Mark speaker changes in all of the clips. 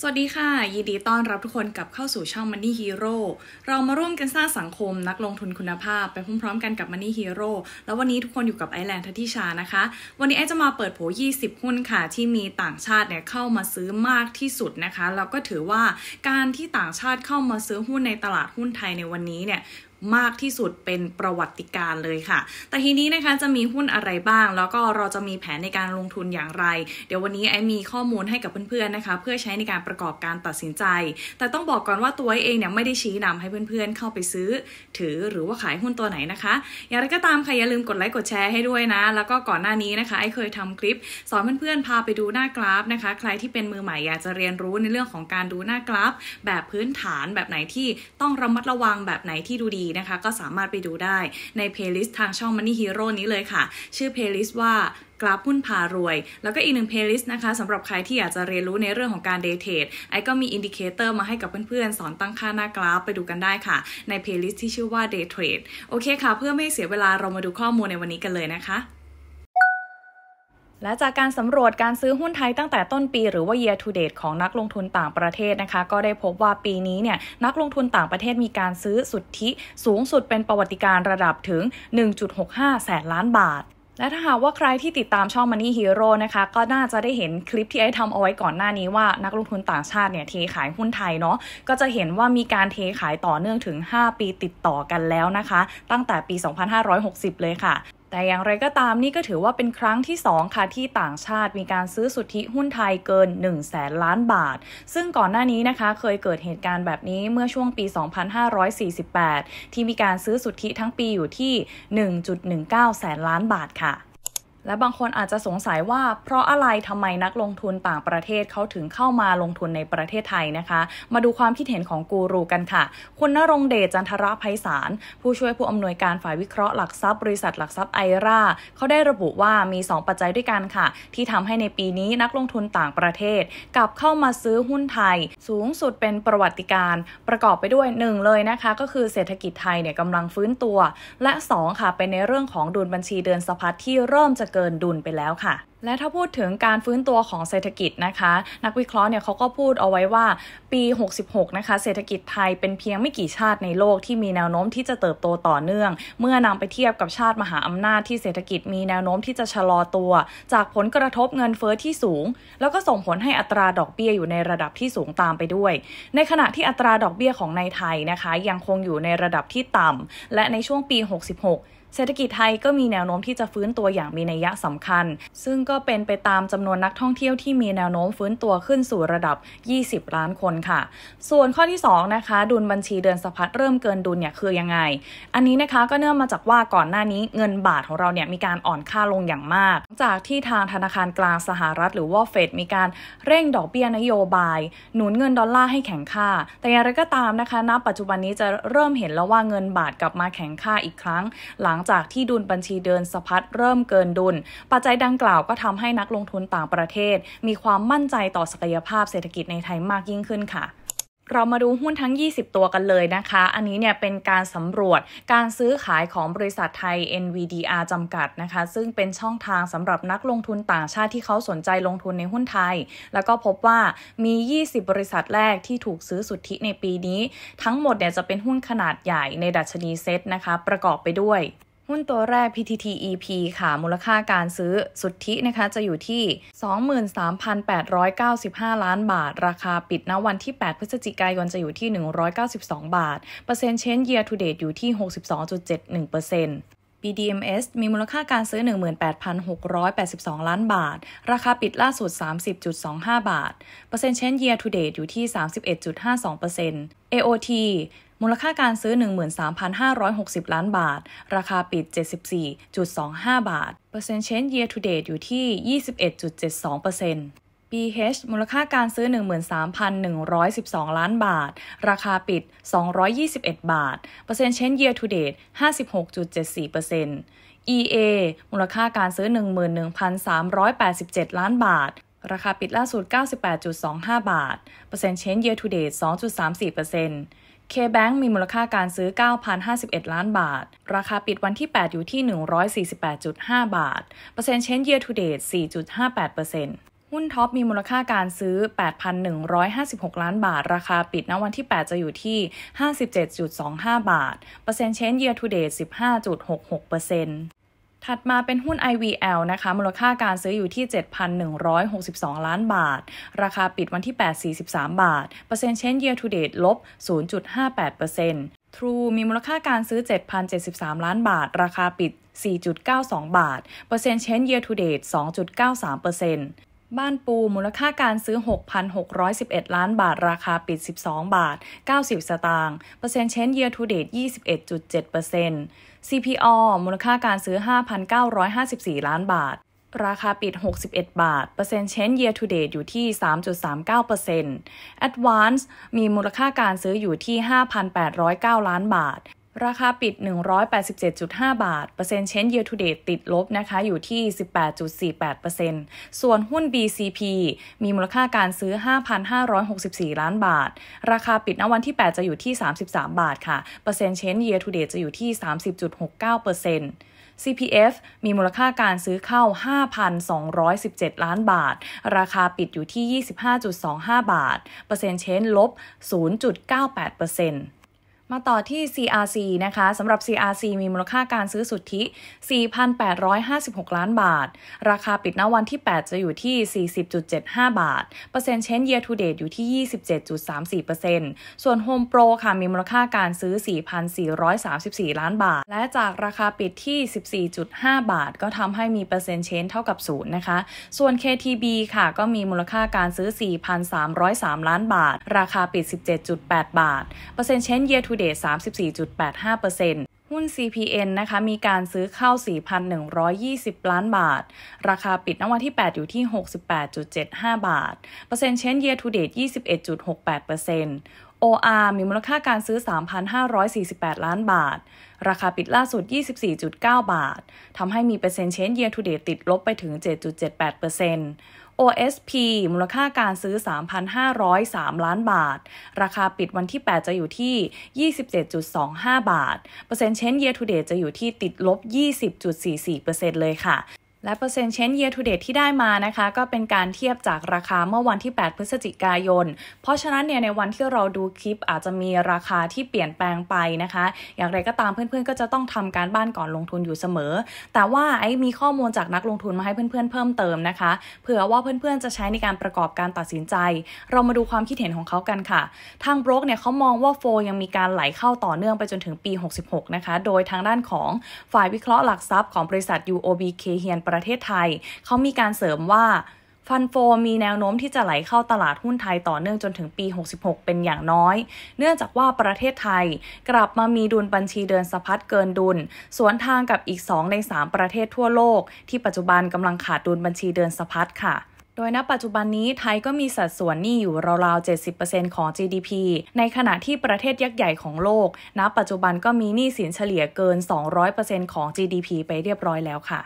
Speaker 1: สวัสดีค่ะยินดีต้อนรับทุกคนกับเข้าสู่ช่อง Money Hero เรามาร่วมกันสร้างสังคมนักลงทุนคุณภาพ ไปพร้อมๆกันกับ Money Hero แล้ววันนี้ทุกคนอยู่กับไอแลนด์ทัติชานะคะวันนี้ไอจะมาเปิดโผ20 หุ้นค่ะ ที่มีต่างชาติเนี่ยเข้ามาซื้อมากที่สุดนะคะแล้วก็ถือว่าการที่ต่างชาติเข้ามาซื้อหุ้นในตลาดหุ้นไทยในวันนี้เนี่ยมากที่สุดเป็นประวัติการเลยค่ะ แต่ทีนี้นะคะจะมีหุ้นอะไรบ้าง แล้วก็เราจะมีแผนในการลงทุนอย่างไร เดี๋ยววันนี้ไอ้มีข้อมูลให้กับเพื่อนๆนะคะเพื่อใช้ในการประกอบการตัดสินใจ แต่ต้องบอกก่อนว่าตัวเองเนี่ยไม่ได้ชี้นำให้เพื่อนๆ เข้าไปซื้อ ถือหรือว่าขายหุ้นตัวไหนนะคะ อย่างไรก็ตามใครอย่าลืมกดไลค์กดแชร์ให้ด้วยนะ แล้วก็ก่อนหน้านี้นะคะไอ้เคยทำคลิปสอนเพื่อนๆพาไปดูหน้ากราฟนะคะ ใครที่เป็นมือใหม่อยากจะเรียนรู้ในเรื่องของการดูหน้ากราฟแบบพื้นฐานแบบไหนที่ต้องระมัดระวังแบบไหนที่ดูดีนะคะก็สามารถไปดูได้ในเพลย์ลิสต์ทางช่อง Money Hero นี้เลยค่ะ ชื่อเพลย์ลิสต์ว่ากราฟหุ้นพารวย แล้วก็อีกหนึ่งเพลย์ลิสต์นะคะสำหรับใครที่อยากจะเรียนรู้ในเรื่องของการเดทเทรดไอ้ก็มีอินดิเคเตอร์มาให้กับเพื่อนๆ สอนตั้งค่าหน้ากราฟไปดูกันได้ค่ะ ในเพลย์ลิสต์ที่ชื่อว่า Day Trade โอเคค่ะ เพื่อไม่เสียเวลาเรามาดูข้อมูลในวันนี้กันเลยนะคะและจากการสำรวจการซื้อหุ้นไทยตั้งแต่ต้นปีหรือว่า year to date ของนักลงทุนต่างประเทศนะคะ ก็ได้พบว่าปีนี้เนี่ยนักลงทุนต่างประเทศมีการซื้อสุทธิสูงสุดเป็นประวัติการระดับถึง 1.65 แสนล้านบาท และถ้าหากว่าใครที่ติดตามช่อง Money Hero นะคะ ก็น่าจะได้เห็นคลิปที่ไอ้ทำเอาไว้ก่อนหน้านี้ว่านักลงทุนต่างชาติเนี่ยเทขายหุ้นไทยเนาะก็จะเห็นว่ามีการเทขายต่อเนื่องถึง 5 ปีติดต่อกันแล้วนะคะ ตั้งแต่ปี 2560 เลยค่ะแต่อย่างไรก็ตามนี่ก็ถือว่าเป็นครั้งที่ 2ค่ะที่ต่างชาติมีการซื้อสุทธิหุ้นไทยเกิน 1 0 0่งแล้านบาท ซึ่งก่อนหน้านี้นะคะเคยเกิดเหตุการณ์แบบนี้เมื่อช่วงปี 2548 ที่มีการซื้อสุทธิทั้งปีอยู่ที่ 1.19 แสนล้านบาทค่ะและ บางคนอาจจะสงสัยว่า เพราะอะไรทำไมนักลงทุนต่างประเทศเขาถึงเข้ามาลงทุนในประเทศไทยนะคะ มาดูความคิดเห็นของกูรูกันค่ะคุณนรงเดชจันทระไพศาลผู้ช่วยผู้อำนวยการฝ่ายวิเคราะห์หลักทรัพย์บริษัทหลักทรัพย์ไอราเขาได้ระบุว่ามี 2 ปัจจัยด้วยกันค่ะ ที่ทำให้ในปีนี้นักลงทุนต่างประเทศกลับเข้ามาซื้อหุ้นไทย สูงสุดเป็นประวัติการประกอบไปด้วย 1 เลยนะคะ ก็คือเศรษฐกิจไทยเนี่ยกำลังฟื้นตัว และ 2 ค่ะเป็นในเรื่องของดุลบัญชีเดินสะพัดที่เริ่มจะเกินดุลไปแล้วค่ะ และถ้าพูดถึงการฟื้นตัวของเศรษฐกิจนะคะ นักวิเคราะห์เนี่ยเขาก็พูดเอาไว้ว่าปี 66 นะคะเศรษฐกิจไทยเป็นเพียงไม่กี่ชาติในโลกที่มีแนวโน้มที่จะเติบโตต่อเนื่อง เมื่อนำไปเทียบกับชาติมหาอำนาจที่เศรษฐกิจ มีแนวโน้มที่จะชะลอตัว จากผลกระทบเงินเฟอ้อที่สูง แล้วก็ส่งผลให้อัตราดอกเบี้ยอยู่ในระดับที่สูงตามไปด้วย ในขณะที่อัตราดอกเบี้ยของในไทยนะคะ ยังคงอยู่ในระดับที่ต่ำ และในช่วงปี 66เศรษฐกิจไทยก็มีแนวโน้มที่จะฟื้นตัวอย่างมีนัยสำคัญ ซึ่งก็เป็นไปตามจำนวนนักท่องเที่ยวที่มีแนวโน้มฟื้นตัวขึ้นสู่ระดับ 20 ล้านคนค่ะ ส่วนข้อที่2นะคะ ดุลบัญชีเดือนสะพัดเริ่มเกินดุลเนี่ยคือยังไง อันนี้นะคะก็เนื่องมาจากว่าก่อนหน้านี้เงินบาทของเราเนี่ยมีการอ่อนค่าลงอย่างมาก จากที่ทางธนาคารกลางสหรัฐ หรือว่าเฟดมีการเร่งดอกเบี้ยนโยบาย หนุนเงินดอลลาร์ให้แข็งค่า แต่อย่างไรก็ตามนะคะ ณ ปัจจุบันนี้จะเริ่มเห็นแล้วว่าเงินบาทกลับมาแข็งค่าอีกครั้งหลังังจากที่ดุลบัญชีเดินสะพัดเริ่มเกินดุล ปัจจัยดังกล่าวก็ทำให้นักลงทุนต่างประเทศมีความมั่นใจต่อศักยภาพเศรษฐกิจในไทยมากยิ่งขึ้นค่ะ เรามาดูหุ้นทั้ง 20 ตัวกันเลยนะคะ อันนี้เนี่ยเป็นการสำรวจการซื้อขายของบริษัทไทย NVDR จำกัดนะคะ ซึ่งเป็นช่องทางสำหรับนักลงทุนต่างชาติที่เขาสนใจลงทุนในหุ้นไทย แล้วก็พบว่ามี 20 บริษัทแรกที่ถูกซื้อสุทธิในปีนี้ ทั้งหมดเนี่ยจะเป็นหุ้นขนาดใหญ่ในดัชนีเซ็ตนะคะ ประกอบไปด้วยหุ้นตัวแรก PTTEP ค่ะ มูลค่าการซื้อสุทธินะคะ จะอยู่ที่ 23,895 ล้านบาท ราคาปิดณวันที่ 8 พฤศจิกายน จะอยู่ที่ 192 บาทเปอร์เซ็นต์เชนเยียร์ทูเดตอยู่ที่ 62.71%เปอร์เซ็นต์ BDMs มีมูลค่าการซื้อ 18,682 ล้านบาท ราคาปิดล่าสุด 30.25 บาท เปอร์เซ็นต์เชน year to date อยู่ที่ 31.52% AOT มูลค่าการซื้อ 13,560 ล้านบาท ราคาปิด 74.25 บาท เปอร์เซ็นต์เชน year to date อยู่ที่ 21.72% BH มูลค่าการซื้อ 13,112 ล้านบาท ราคาปิด 221บาทเปอร์เซ็นต์เชน year to date 56.74% EA มูลค่าการซื้อ 11,387 ล้านบาท ราคาปิดล่าสุด98.25บาท เปอร์เซ็นต์เชน year to date 2.34% K-Bank มีมูลค่าการซื้อ9,051 ล้านบาท ราคาปิดวันที่ 8 อยู่ที่ 148.5 บาทเปอร์เซ็นต์เชน year to date 4.58%ุ้นท็อปมีมูลค่าการซื้อ 8,156 ล้านบาท ราคาปิดณวันที่ 8 จะอยู่ที่ 57.25 บาท เปอร์เซ็นต์เชนเยียร์ทูเดท15.66เถัดมาเป็นหุ้น IVL นะคะ มูลค่าการซื้ออยู่ที่ 7,162 ล้านบาท ราคาปิดวันที่ 8 43 บาท เปอร์เซ็นต์เชนเยียร์ทูเดทลบ0.58เปอร์เซ็นต์ทรูมีมูลค่าการซื้อ 7,073 ล้านบาท ราคาปิด 4.92 บาท เปอร์เซ็นต์เชนเยียร์ทูเดท2.93เปอร์เซ็นต์บ้านปู มูลค่าการซื้อ 6,611 ล้านบาท ราคาปิด 12 บาท 90 สตางค์เปอร์เซ็นต์เชนเยียร์ทูเดต21.7% CPO มูลค่าการซื้อ 5,954 ล้านบาท ราคาปิด 61 บาท เปอร์เซ็นต์เชนเยียร์ทูเดตอยู่ที่ 3.39% Advance มีมูลค่าการซื้ออยู่ที่ 5,809 ล้านบาทราคาปิด 187.5บาทเปอร์เซ็นต์เชนเยอทูเดตติดลบนะคะ อยู่ที่ 18.48%ส่วนหุ้น BCP มีมูลค่าการซื้อ 5,564 ล้านบาท ราคาปิดณวันที่8จะอยู่ที่33บาทค่ะเปอร์เซ็นต์เชนเยอทูเดตจะอยู่ที่ 30.69% CPF มีมูลค่าการซื้อเข้า 5,217 ล้านบาท ราคาปิดอยู่ที่ 25.25 บาท เปอร์เซ็นต์เชนลบ0.98%มาต่อที่ CRC นะคะสำหรับ CRC มีมูลค่าการซื้อสุทธิ 4,856 ล้านบาท ราคาปิดณวันที่ 8 จะอยู่ที่ 40.75 บาท เปอร์เซ็นต์เชนเย a r to d ูเดตอยู่ที่ 27.34%ส่วน Home Pro ค่ะมีมูลค่าการซื้อ 4,434 ล้านบาท และจากราคาปิดที่ 14.5 บาท ก็ทำให้มีเปอร์เซ็นต์เชนเท่ากับ 0 นะคะ ส่วน KTB ค่ะก็มีมูลค่าการซื้อ 4,303 ล้านบาท ราคาปิด 17.8 บาทเปอร์เซ็นต์เชนเย a r to ู Day 34.85%หุ้น CPN นะคะ มีการซื้อเข้า 4,120 ล้านบาท ราคาปิดนวันที่ 8 อยู่ที่ 68.75 บาท เปอร์เซ็นต์เช่น year to date 21.68 OR มีมูลค่าการซื้อ 3,548 ล้านบาท ราคาปิดล่าสุด 24.9 บาท ทำให้มีเปอร์เซ็นต์เชนเยียร์ทูเดตติดลบไปถึง 7.78เ OSP มูลค่าการซื้อ 3,503 ล้านบาท ราคาปิดวันที่ 8 จะอยู่ที่ 27.25 บาท เปอร์เซ็นต์เชนเยียร์ทูเดจะอยู่ที่ติดลบ 20.44%เลยค่ะและเปอร์เซ็นต์เชนเยีทูเดทที่ได้มานะคะก็เป็นการเทียบจากราคาเมื่อวันที่ 8 พฤศจิกายน เพราะฉะนั้นเนี่ยในวันที่เราดูคลิปอาจจะมีราคาที่เปลี่ยนแปลงไปนะคะ อย่างไรก็ตามเพื่อนๆก็จะต้องทำการบ้านก่อนลงทุนอยู่เสมอ แต่ว่าไอ้มีข้อมูลจากนักลงทุนมาให้เพื่อนๆเพิ่มเติมนะคะเผื่อว่าเพื่อนๆจะใช้ในการประกอบการตัดสินใจ เรามาดูความคิดเห็นของเขากันค่ะทางบรกเนี่ยเขามองว่าโฟยังมีการไหลเข้าต่อเนื่องไปจนถึงปี 66 นะคะโดยทางด้านของฝ่ายวิเคราะห์หลักทรัพย์ของบริษัท UOB k เฮียนประประเทศไทยเขามีการเสริมว่า ฟันโฟมีแนวโน้มที่จะไหลเข้าตลาดหุ้นไทยต่อเนื่องจนถึงปี 66 เป็นอย่างน้อย เนื่องจากว่าประเทศไทย กลับมามีดุลบัญชีเดินสะพัดเกินดุล สวนทางกับอีก 2 ใน 3 ประเทศทั่วโลกที่ปัจจุบันกำลังขาดดุลบัญชีเดินสะพัดค่ะ โดยณ ปัจจุบันนี้ไทยก็มีสัดส่วนหนี้อยู่ราวๆ70%ของ GDP ในขณะที่ประเทศยักษ์ใหญ่ของโลกณปัจจุบันก็มีหนี้สินเฉลี่ยเกิน200%ของ GDP ไปเรียบร้อยแล้วค่ะ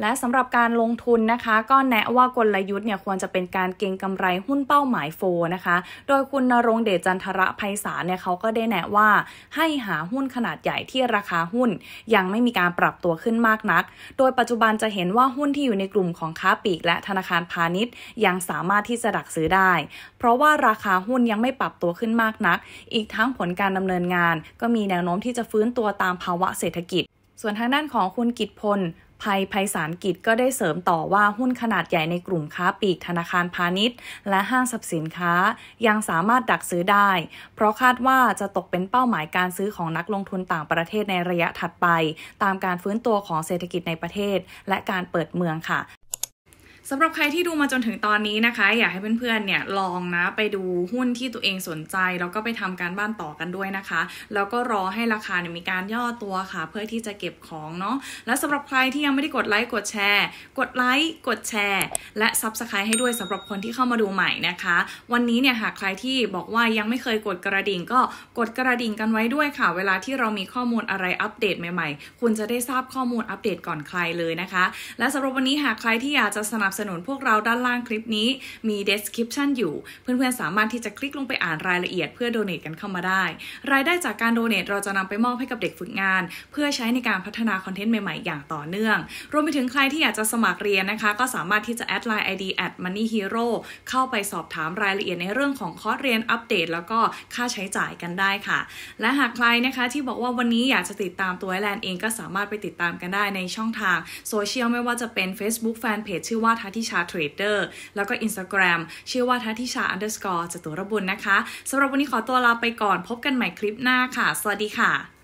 Speaker 1: และสำหรับการลงทุนนะคะ ก็แนะว่ากลยุทธ์เนี่ยควรจะเป็นการเก็งกำไรหุ้นเป้าหมายโฟนะคะ โดยคุณนรงเดชจันทระไพศาลเนี่ยเขาก็ได้แนะว่า ให้หาหุ้นขนาดใหญ่ที่ราคาหุ้น ยังไม่มีการปรับตัวขึ้นมากนัก โดยปัจจุบันจะเห็นว่าหุ้นที่อยู่ในกลุ่มของค้าปีกและธนาคารพาณิชย์ ยังสามารถที่จะดักซื้อได้เพราะว่าราคาหุ้นยังไม่ปรับตัวขึ้นมากนัก อีกทั้งผลการดำเนินงาน ก็มีแนวโน้มที่จะฟื้นตัวตามภาวะเศรษฐกิจ ส่วนทางด้านของคุณกิตพลภัยภัยสารกิจก็ได้เสริมต่อว่าหุ้นขนาดใหญ่ในกลุ่มค้าปลีกธนาคารพาณิชย์ และห้างสรรพสินค้ายังสามารถดักซื้อได้เพราะคาดว่าจะตกเป็นเป้าหมายการซื้อของนักลงทุนต่างประเทศในระยะถัดไป ตามการฟื้นตัวของเศรษฐกิจในประเทศและการเปิดเมืองค่ะสำหรับใครที่ดูมาจนถึงตอนนี้นะคะ อยากให้เพื่อนๆเนี่ยลองนะไปดูหุ้นที่ตัวเองสนใจแล้วก็ไปทำการบ้านต่อกันด้วยนะคะ แล้วก็รอให้ราคาเนี่ยมีการย่อตัวค่ะ เพื่อที่จะเก็บของเนาะและสำหรับใครที่ยังไม่ได้กดไลค์กดแชร์ กดไลค์กดแชร์และซับสไครต์ให้ด้วยสำหรับคนที่เข้ามาดูใหม่นะคะ วันนี้เนี่ยหากใครที่บอกว่ายังไม่เคยกดกระดิ่งก็กดกระดิ่งกันไว้ด้วยค่ะ เวลาที่เรามีข้อมูลอะไรอัปเดตใหม่ๆ คุณจะได้ทราบข้อมูลอัปเดตก่อนใครเลยนะคะ และสำหรับวันนี้หากใครที่อยากจะสนับสนุนพวกเราด้านล่างคลิปนี้มี description อยู่ เพื่อนๆ สามารถที่จะคลิกลงไปอ่านรายละเอียดเพื่อโดเน a t กันเข้ามาได้ รายได้จากการโดเน a t เราจะนำไปมอบให้กับเด็กฝึกงาน เพื่อใช้ในการพัฒนาคอนเทนต์ใหม่ๆ อย่างต่อเนื่อง รวมไปถึงใครที่อยากจะสมัครเรียนนะคะ ก็สามารถที่จะแอดไลน์ ID at money hero เข้าไปสอบถามรายละเอียดในเรื่องของคอร์สเรียนอัปเดตแล้วก็ค่าใช้จ่ายกันได้ค่ะ และหากใครนะคะที่บอกว่าวันนี้อยากจะติดตามตัวแลนเองก็สามารถไปติดตามกันได้ในช่องทางโซเชียลไม่ว่าจะเป็น Facebook Fanpage ชื่อว่าททิชาเทรดเดอร์ แล้วก็ Instagram ชื่อว่าทัทิชา underscore จตุรบุญนะคะสำหรับวันนี้ขอตัวลาไปก่อน พบกันใหม่คลิปหน้าค่ะ สวัสดีค่ะ